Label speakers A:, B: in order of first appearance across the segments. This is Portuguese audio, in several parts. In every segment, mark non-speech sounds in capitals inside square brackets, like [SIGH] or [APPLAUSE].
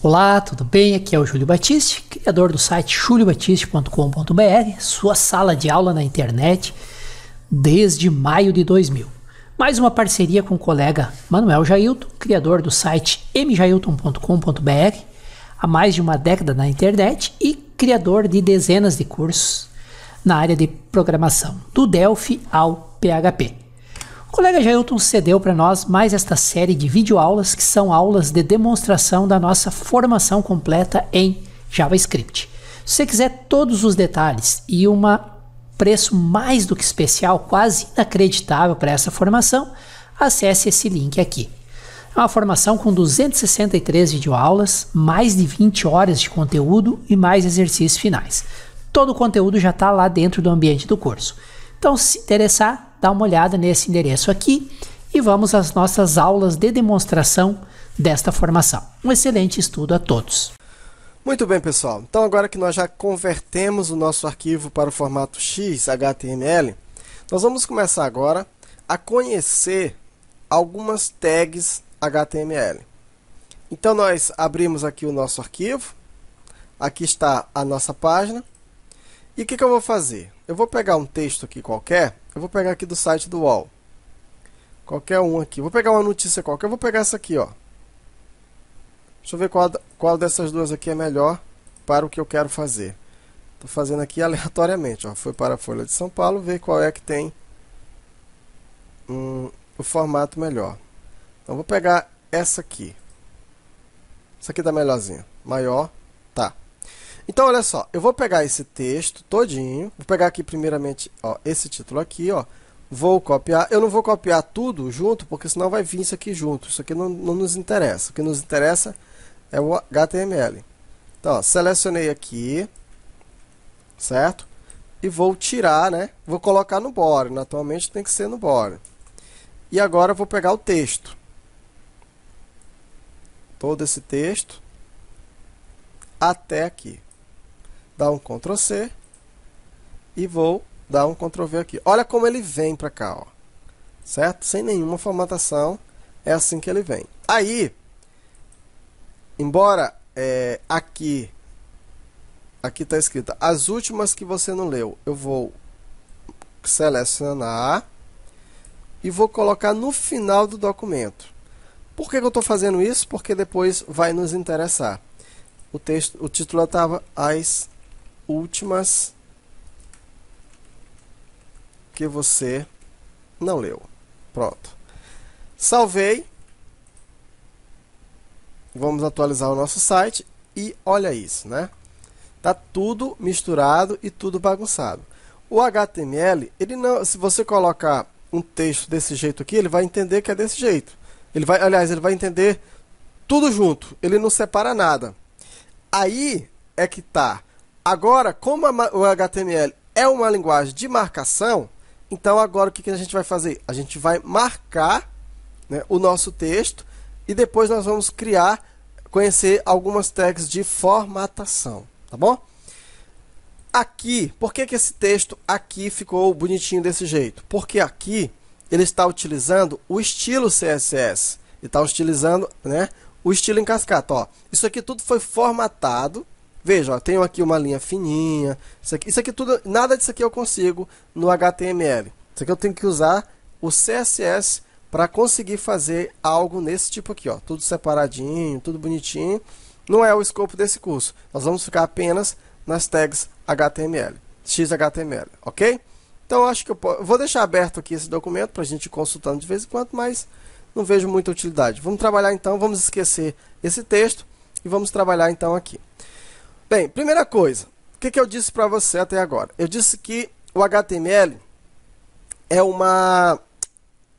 A: Olá, tudo bem? Aqui é o Júlio Batiste, criador do site juliobatiste.com.br, sua sala de aula na internet desde maio de 2000. Mais uma parceria com o colega Manuel Jailton, criador do site mjailton.com.br, há mais de uma década na internet e criador de dezenas de cursos na área de programação, do Delphi ao PHP. O colega Jailton cedeu para nós mais esta série de videoaulas que são aulas de demonstração da nossa formação completa em JavaScript. Se você quiser todos os detalhes e um preço mais do que especial, quase inacreditável para essa formação, acesse esse link aqui. É uma formação com 263 videoaulas, mais de 20 horas de conteúdo e mais exercícios finais. Todo o conteúdo já está lá dentro do ambiente do curso. Então, se interessar, dá uma olhada nesse endereço aqui e vamos às nossas aulas de demonstração desta formação. Um excelente estudo a todos!
B: Muito bem, pessoal. Então, agora que nós já convertemos o nosso arquivo para o formato X, HTML, nós vamos começar agora a conhecer algumas tags HTML. Então, nós abrimos aqui o nosso arquivo. Aqui está a nossa página. E o que, que eu vou fazer? Eu vou pegar um texto aqui qualquer eu vou pegar aqui do site do UOL. Qualquer um aqui. Vou pegar uma notícia qualquer. Eu vou pegar essa aqui, ó. Deixa eu ver qual, qual dessas duas aqui é melhor para o que eu quero fazer. Estou fazendo aqui [LAUGHS] aleatoriamente. Ó. Foi para a Folha de São Paulo ver qual é que tem um, o formato melhor. Então vou pegar essa aqui. Essa aqui está melhorzinha. Maior, tá. Então, olha só, eu vou pegar esse texto todinho, vou pegar aqui primeiramente ó, esse título aqui, ó, vou copiar, eu não vou copiar tudo junto, porque senão vai vir isso aqui junto, isso aqui não, não nos interessa, o que nos interessa é o HTML. Então, ó, selecionei aqui, certo? E vou tirar, né? Vou colocar no body, naturalmente tem que ser no body. E agora vou pegar o texto. Todo esse texto até aqui dar um Ctrl C e vou dar um Ctrl V aqui. Olha como ele vem para cá, ó. certo? Sem nenhuma formatação, é assim que ele vem. Aí, embora é, aqui aqui está escrita as últimas que você não leu, eu vou selecionar e vou colocar no final do documento. Por que, que eu estou fazendo isso? Porque depois vai nos interessar. O, texto, o título estava as últimas que você não leu. Pronto. Salvei. Vamos atualizar o nosso site e olha isso, né? Tá tudo misturado e tudo bagunçado. O HTML, ele não, se você colocar um texto desse jeito aqui, ele vai entender que é desse jeito. Ele vai, aliás, ele vai entender tudo junto. Ele não separa nada. Aí é que tá Agora, como o HTML é uma linguagem de marcação, então agora o que, que a gente vai fazer? A gente vai marcar né, o nosso texto e depois nós vamos criar, conhecer algumas tags de formatação, tá bom? Aqui, por que, que esse texto aqui ficou bonitinho desse jeito? Porque aqui ele está utilizando o estilo CSS. Ele está utilizando né, o estilo em cascata. Ó. Isso aqui tudo foi formatado Veja, ó, tenho aqui uma linha fininha. Isso aqui, isso aqui tudo, nada disso aqui eu consigo no HTML. Isso aqui eu tenho que usar o CSS para conseguir fazer algo nesse tipo aqui, ó, tudo separadinho, tudo bonitinho. Não é o escopo desse curso. Nós vamos ficar apenas nas tags HTML, XHTML, ok? Então acho que eu posso, vou deixar aberto aqui esse documento para a gente ir consultando de vez em quando, mas não vejo muita utilidade. Vamos trabalhar então, vamos esquecer esse texto e vamos trabalhar então aqui. Bem, primeira coisa, o que, que eu disse para você até agora? Eu disse que o HTML é uma,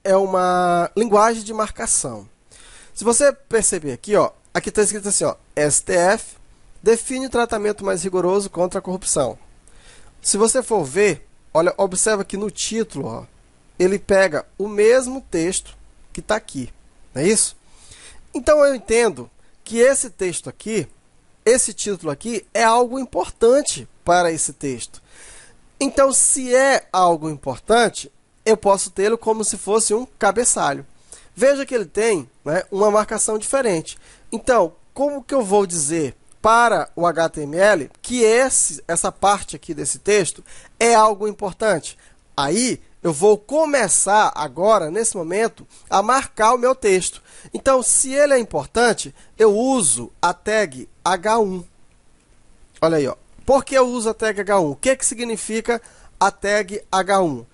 B: é uma linguagem de marcação. Se você perceber aqui, ó, aqui está escrito assim, ó, STF define o tratamento mais rigoroso contra a corrupção. Se você for ver, olha, observa que no título, ó, ele pega o mesmo texto que está aqui, não é isso? Então eu entendo que esse texto aqui esse título aqui é algo importante para esse texto. Então, se é algo importante, eu posso tê-lo como se fosse um cabeçalho. Veja que ele tem né, uma marcação diferente. Então, como que eu vou dizer para o HTML que esse, essa parte aqui desse texto é algo importante? Aí eu vou começar agora, nesse momento, a marcar o meu texto. Então, se ele é importante, eu uso a tag H1. Olha aí, ó. Por que eu uso a tag H1? O que, que significa a tag H1?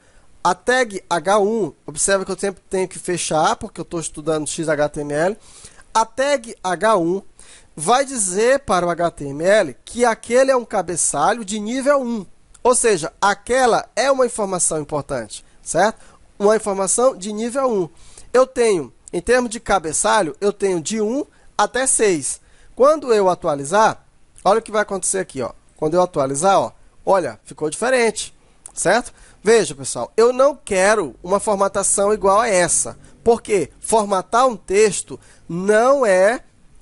B: A tag H1, observa que eu sempre tenho que fechar, porque eu estou estudando XHTML. A tag H1 vai dizer para o HTML que aquele é um cabeçalho de nível 1. Ou seja, aquela é uma informação importante, certo? Uma informação de nível 1. Eu tenho, em termos de cabeçalho, eu tenho de 1 até 6. Quando eu atualizar, olha o que vai acontecer aqui, ó. Quando eu atualizar, ó, olha, ficou diferente, certo? Veja, pessoal, eu não quero uma formatação igual a essa, quê? formatar um texto não é,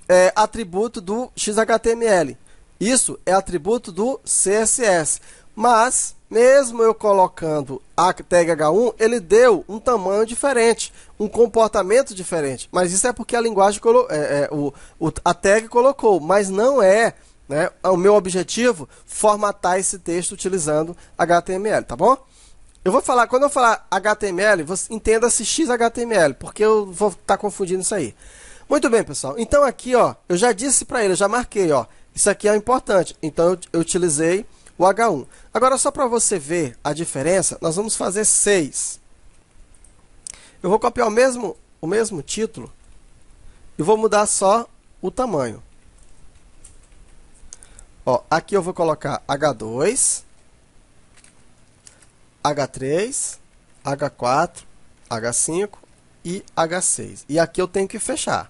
B: é atributo do XHTML. Isso é atributo do CSS. Mas, mesmo eu colocando a tag H1, ele deu um tamanho diferente um comportamento diferente. Mas isso é porque a linguagem, é, é, o, o, a tag colocou, mas não é né, é o meu objetivo formatar esse texto utilizando HTML, tá bom? Eu vou falar, quando eu falar HTML, você entenda-se XHTML, porque eu vou estar tá confundindo isso aí. Muito bem, pessoal. Então aqui, ó, eu já disse para ele, eu já marquei, ó, isso aqui é importante. Então eu, eu utilizei o H1. Agora só para você ver a diferença, nós vamos fazer 6. Eu vou copiar o mesmo, o mesmo título e vou mudar só o tamanho. Ó, aqui eu vou colocar H2, H3, H4, H5 e H6. E aqui eu tenho que fechar.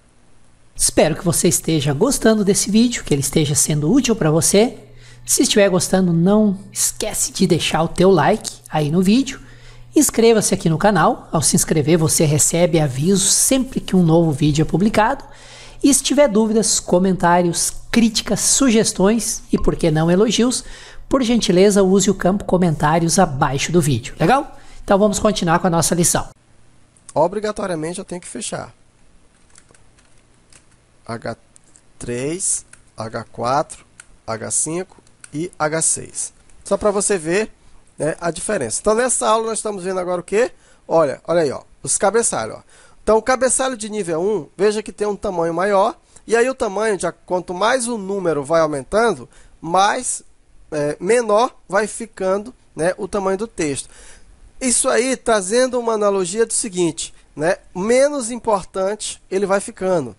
A: Espero que você esteja gostando desse vídeo, que ele esteja sendo útil para você. Se estiver gostando, não esquece de deixar o teu like aí no vídeo Inscreva-se aqui no canal. Ao se inscrever, você recebe aviso sempre que um novo vídeo é publicado. E se tiver dúvidas, comentários, críticas, sugestões e por que não elogios, por gentileza, use o campo comentários abaixo do vídeo. Legal? Então vamos continuar com a nossa lição.
B: Obrigatoriamente eu tenho que fechar. H3, H4, H5 e H6. Só para você ver né, a diferença. Então, nessa aula, nós estamos vendo agora o quê? Olha, olha aí, ó, os cabeçalhos. Ó. Então, o cabeçalho de nível 1, veja que tem um tamanho maior. E aí, o tamanho, já, quanto mais o número vai aumentando, mais é, menor vai ficando né, o tamanho do texto. Isso aí, trazendo uma analogia do seguinte, né, menos importante ele vai ficando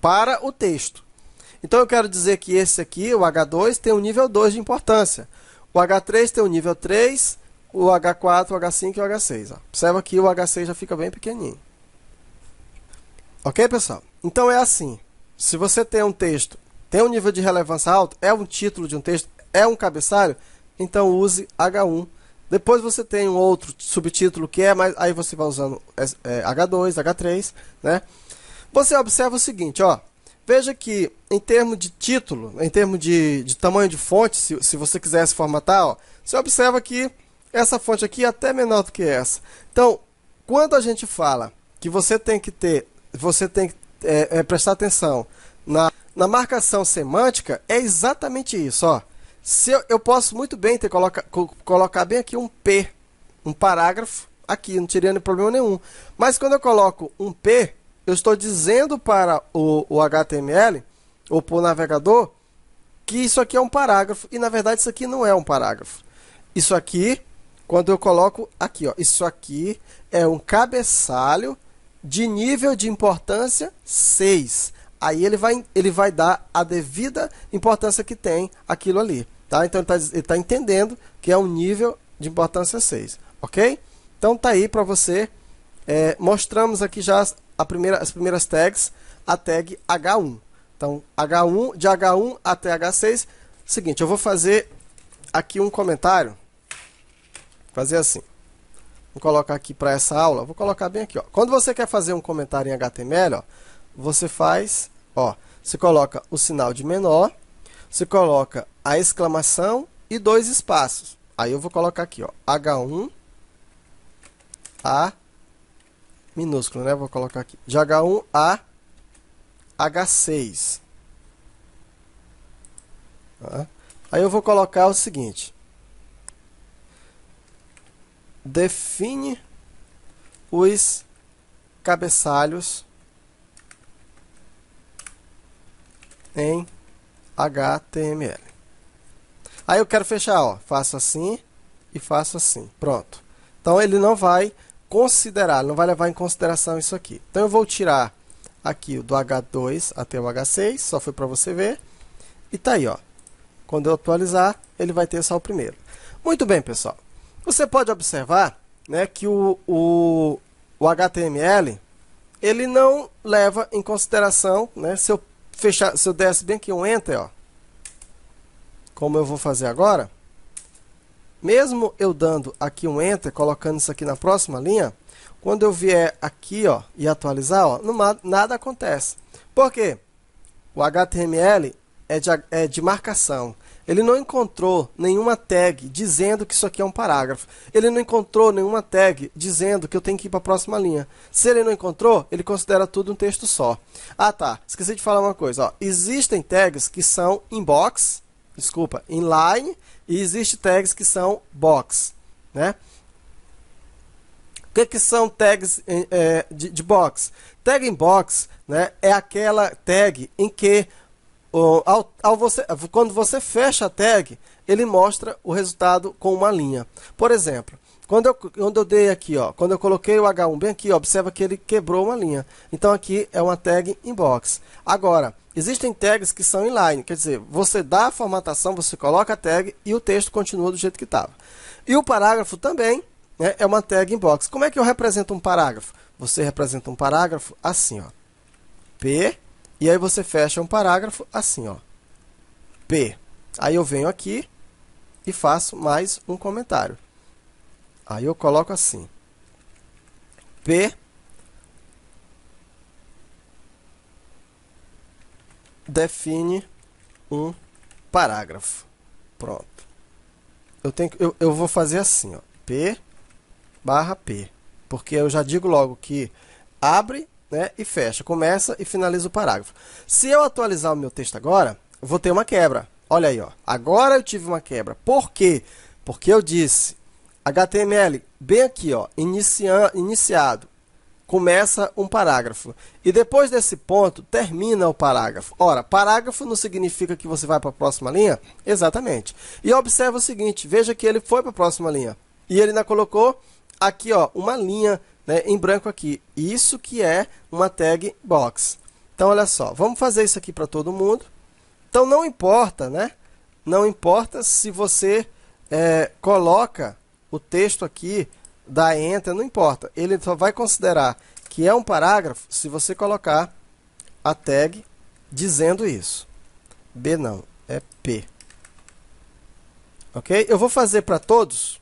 B: para o texto. Então, eu quero dizer que esse aqui, o H2, tem um nível 2 de importância. O H3 tem o nível 3, o H4, o H5 e o H6. Ó. Observa que o H6 já fica bem pequenininho. Ok, pessoal? Então é assim. Se você tem um texto, tem um nível de relevância alto, é um título de um texto, é um cabeçalho, então use H1. Depois você tem um outro subtítulo que é, mas aí você vai usando H2, é, é, H3, né? Você observa o seguinte, ó. Veja que, em termos de título, em termos de, de tamanho de fonte, se, se você quisesse formatar, ó, você observa que essa fonte aqui é até menor do que essa. Então, quando a gente fala que você tem que ter, você tem que é, é, prestar atenção na, na marcação semântica, é exatamente isso. Ó. Se eu, eu posso muito bem ter coloca, co, colocar bem aqui um P, um parágrafo, aqui, não teria nenhum problema nenhum. Mas quando eu coloco um P, eu estou dizendo para o, o HTML ou para o navegador que isso aqui é um parágrafo e na verdade isso aqui não é um parágrafo. Isso aqui, quando eu coloco aqui, ó, isso aqui é um cabeçalho de nível de importância 6. Aí ele vai, ele vai dar a devida importância que tem aquilo ali. Tá? Então ele está tá entendendo que é um nível de importância 6. Ok? Então tá aí para você. É, mostramos aqui já primeira, as primeiras tags, a tag H1. Então, H1, de H1 até H6. Seguinte, eu vou fazer aqui um comentário. Fazer assim. Vou colocar aqui para essa aula, vou colocar bem aqui. Ó. Quando você quer fazer um comentário em HTML, ó, você faz, ó, você coloca o sinal de menor, você coloca a exclamação e dois espaços. Aí eu vou colocar aqui, ó, H1, A, minúsculo, né? Vou colocar aqui. De H1 a H6. Tá? Aí eu vou colocar o seguinte. Define os cabeçalhos em HTML. Aí eu quero fechar, ó. Faço assim e faço assim. Pronto. Então ele não vai considerar, não vai levar em consideração isso aqui. Então eu vou tirar aqui o do H2 até o H6, só foi para você ver. E tá aí, ó. Quando eu atualizar, ele vai ter só o primeiro. Muito bem, pessoal. Você pode observar né, que o, o, o HTML ele não leva em consideração, né, se eu fechar, se eu desse bem aqui um enter, ó, como eu vou fazer agora, mesmo eu dando aqui um Enter, colocando isso aqui na próxima linha, quando eu vier aqui ó, e atualizar, ó, nada acontece. Por quê? O HTML é de, é de marcação. Ele não encontrou nenhuma tag dizendo que isso aqui é um parágrafo. Ele não encontrou nenhuma tag dizendo que eu tenho que ir para a próxima linha. Se ele não encontrou, ele considera tudo um texto só. Ah, tá. Esqueci de falar uma coisa. Ó. Existem tags que são inbox, desculpa, inline e existe tags que são box, né? O que, que são tags é, de, de, box? Tag em box né, é aquela tag em que ao, ao você, quando você fecha a tag, ele mostra o resultado com uma linha. Por exemplo, quando eu, quando eu dei aqui, ó, quando eu coloquei o H1 bem aqui, ó, observa que ele quebrou uma linha. Então aqui é uma tag inbox. Agora, existem tags que são inline, quer dizer, você dá a formatação, você coloca a tag e o texto continua do jeito que estava. E o parágrafo também né, é uma tag inbox. Como é que eu represento um parágrafo? Você representa um parágrafo assim, ó. P, e aí você fecha um parágrafo assim, ó. P. Aí eu venho aqui e faço mais um comentário. Aí eu coloco assim. P define um parágrafo. Pronto. Eu, tenho, eu, eu vou fazer assim, ó, P barra P. Porque eu já digo logo que abre né, e fecha, começa e finaliza o parágrafo. Se eu atualizar o meu texto agora, vou ter uma quebra. Olha aí, ó. agora eu tive uma quebra. Por quê? Porque eu disse HTML, bem aqui, ó, inicia, iniciado, começa um parágrafo. E depois desse ponto, termina o parágrafo. Ora, parágrafo não significa que você vai para a próxima linha? Exatamente. E observa o seguinte, veja que ele foi para a próxima linha. E ele ainda colocou aqui, ó, uma linha né, em branco aqui. Isso que é uma tag box. Então, olha só, vamos fazer isso aqui para todo mundo. Então, não importa, né? Não importa se você é, coloca o texto aqui da enter, não importa. Ele só vai considerar que é um parágrafo se você colocar a tag dizendo isso. B não, é P. Ok? Eu vou fazer para todos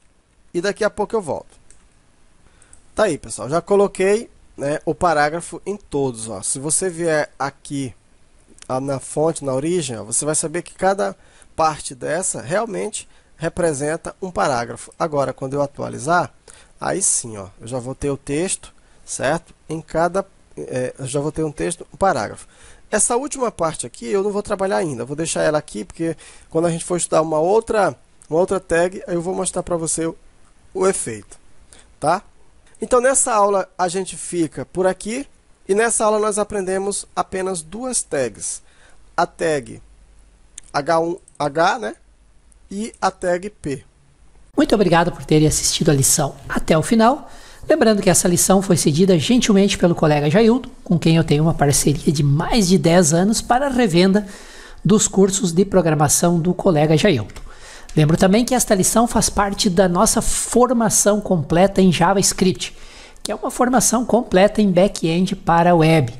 B: e daqui a pouco eu volto. Tá aí, pessoal. Já coloquei né, o parágrafo em todos. Ó. Se você vier aqui ah, na fonte, na origem, ó, você vai saber que cada parte dessa realmente representa um parágrafo. Agora, quando eu atualizar, aí sim, ó, eu já vou ter o texto, certo? Em cada, é, eu já vou ter um texto, um parágrafo. Essa última parte aqui eu não vou trabalhar ainda, vou deixar ela aqui, porque quando a gente for estudar uma outra, uma outra tag, eu vou mostrar para você o, o efeito, tá? Então, nessa aula a gente fica por aqui, e nessa aula nós aprendemos apenas duas tags. A tag H1H, né? e a tag P.
A: Muito obrigado por terem assistido a lição até o final. Lembrando que essa lição foi cedida gentilmente pelo colega Jailton, com quem eu tenho uma parceria de mais de 10 anos para a revenda dos cursos de programação do colega Jailton. Lembro também que esta lição faz parte da nossa formação completa em JavaScript, que é uma formação completa em back-end para web,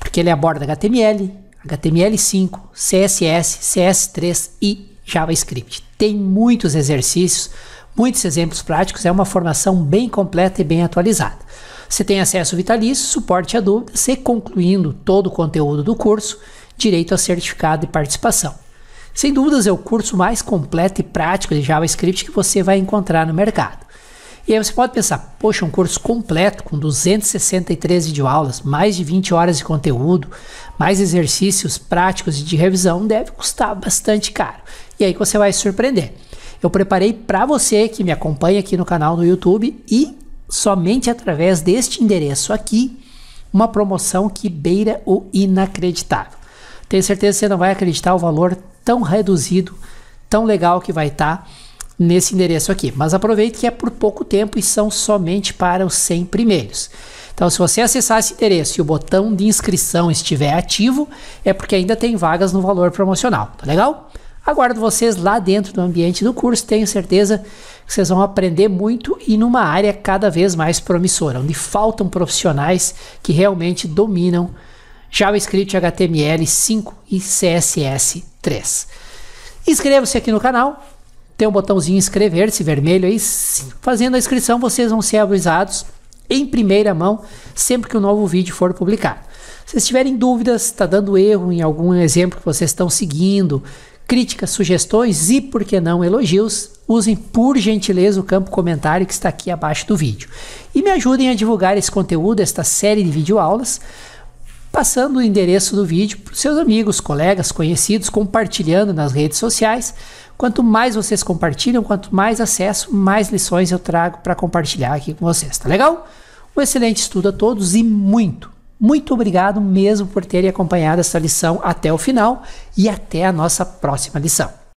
A: porque ele aborda HTML, HTML5, CSS, CS3 e JavaScript. Tem muitos exercícios, muitos exemplos práticos, é uma formação bem completa e bem atualizada. Você tem acesso vitalício, suporte a dúvidas e, concluindo todo o conteúdo do curso, direito a certificado e participação. Sem dúvidas, é o curso mais completo e prático de JavaScript que você vai encontrar no mercado. E aí você pode pensar, poxa, um curso completo com 263 videoaulas, mais de 20 horas de conteúdo, mais exercícios práticos de revisão deve custar bastante caro. E aí você vai se surpreender. Eu preparei para você que me acompanha aqui no canal no YouTube e somente através deste endereço aqui, uma promoção que beira o inacreditável. Tenho certeza que você não vai acreditar o valor tão reduzido, tão legal que vai estar tá nesse endereço aqui. Mas aproveite que é por pouco tempo e são somente para os 100 primeiros. Então, se você acessar esse endereço e o botão de inscrição estiver ativo, é porque ainda tem vagas no valor promocional, tá legal? Aguardo vocês lá dentro do ambiente do curso, tenho certeza que vocês vão aprender muito e numa área cada vez mais promissora, onde faltam profissionais que realmente dominam JavaScript, HTML 5 e CSS 3. Inscreva-se aqui no canal, tem um botãozinho inscrever-se vermelho aí, fazendo a inscrição vocês vão ser avisados em primeira mão sempre que um novo vídeo for publicado. Se tiverem dúvidas, está dando erro em algum exemplo que vocês estão seguindo, críticas, sugestões e, por que não, elogios, usem por gentileza o campo comentário que está aqui abaixo do vídeo. E me ajudem a divulgar esse conteúdo, esta série de videoaulas, aulas passando o endereço do vídeo para seus amigos, colegas, conhecidos, compartilhando nas redes sociais. Quanto mais vocês compartilham, quanto mais acesso, mais lições eu trago para compartilhar aqui com vocês, tá legal? Um excelente estudo a todos e muito, muito obrigado mesmo por terem acompanhado essa lição até o final e até a nossa próxima lição.